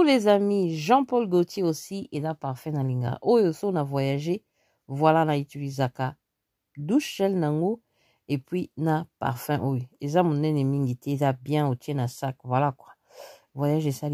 les amis, Jean-Paul Gauthier aussi et a parfum dans linga. Oh, on a voyagé, voilà na douche douchel nango et puis na parfum oui. Et ça mon ennemi a bien au tien à sac, voilà quoi. voyager ça